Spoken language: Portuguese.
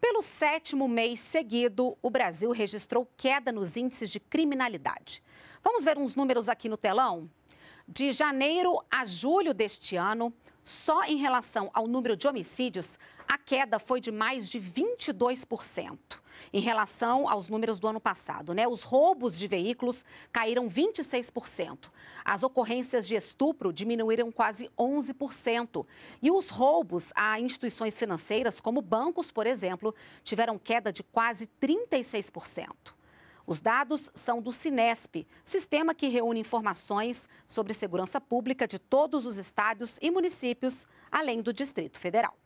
Pelo sétimo mês seguido, o Brasil registrou queda nos índices de criminalidade. Vamos ver uns números aqui no telão? De janeiro a julho deste ano, só em relação ao número de homicídios, a queda foi de mais de 22% em relação aos números do ano passado. Né? Os roubos de veículos caíram 26%. As ocorrências de estupro diminuíram quase 11%. E os roubos a instituições financeiras, como bancos, por exemplo, tiveram queda de quase 36%. Os dados são do Sinesp, sistema que reúne informações sobre segurança pública de todos os estados e municípios, além do Distrito Federal.